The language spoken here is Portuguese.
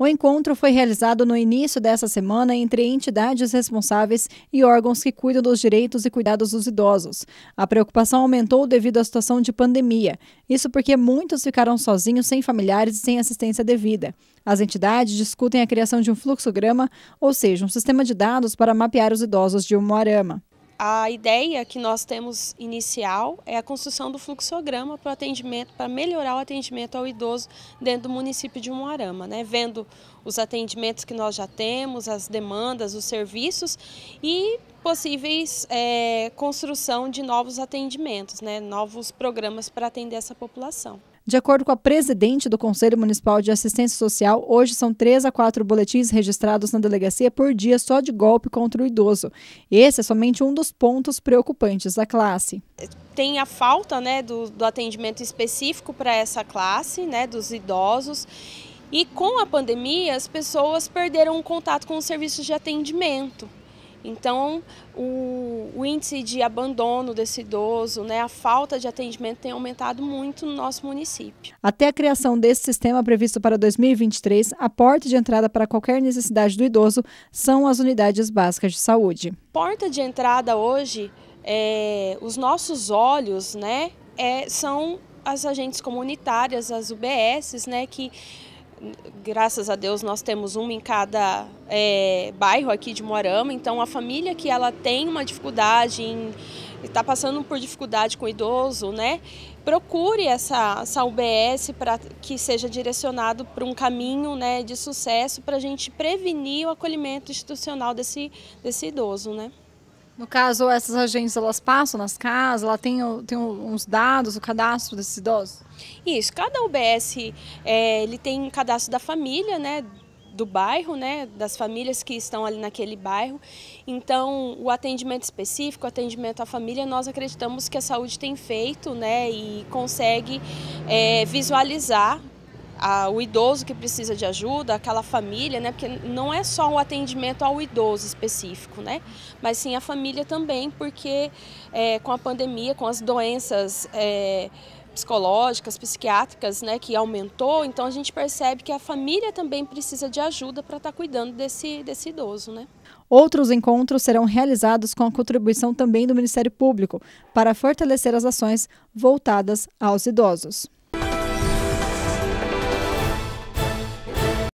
O encontro foi realizado no início dessa semana entre entidades responsáveis e órgãos que cuidam dos direitos e cuidados dos idosos. A preocupação aumentou devido à situação de pandemia. Isso porque muitos ficaram sozinhos, sem familiares e sem assistência devida. As entidades discutem a criação de um fluxograma, ou seja, um sistema de dados para mapear os idosos de Umuarama. A ideia que nós temos inicial é a construção do fluxograma para atendimento, para melhorar o atendimento ao idoso dentro do município de Moarama, né? Vendo os atendimentos que nós já temos, as demandas, os serviços e possíveis é, construção de novos atendimentos, né? Novos programas para atender essa população. De acordo com a presidente do Conselho Municipal de Assistência Social, hoje são três a quatro boletins registrados na delegacia por dia só de golpe contra o idoso. Esse é somente um dos pontos preocupantes da classe. Tem a falta né, do, do atendimento específico para essa classe, né, dos idosos. E com a pandemia, as pessoas perderam o contato com os serviços de atendimento. Então, o, o, índice de abandono desse idoso, né, a falta de atendimento tem aumentado muito no nosso município. Até a criação desse sistema previsto para 2023, a porta de entrada para qualquer necessidade do idoso são as unidades básicas de saúde. Porta de entrada hoje, é, os nossos olhos né, é, são as agentes comunitárias, as UBSs, né, que graças a Deus nós temos uma em cada é, bairro aqui de Moarama, então a família que ela tem uma dificuldade em está passando por dificuldade com o idoso, né? Procure essa, essa UBS para que seja direcionado para um caminho né, de sucesso para a gente prevenir o acolhimento institucional desse, desse idoso, né? No caso, essas agências elas passam nas casas, ela tem, tem uns dados, o cadastro desses idosos? Isso, cada UBS é, ele tem um cadastro da família, né? do bairro, né, das famílias que estão ali naquele bairro. Então, o atendimento específico, o atendimento à família, nós acreditamos que a saúde tem feito, né, e consegue é, visualizar a, o idoso que precisa de ajuda, aquela família, né? Porque não é só o atendimento ao idoso específico, né? Mas sim a família também, porque é, com a pandemia, com as doenças é, psicológicas, psiquiátricas, né, que aumentou, então a gente percebe que a família também precisa de ajuda para estar tá cuidando desse, desse idoso, né? Outros encontros serão realizados com a contribuição também do Ministério Público para fortalecer as ações voltadas aos idosos.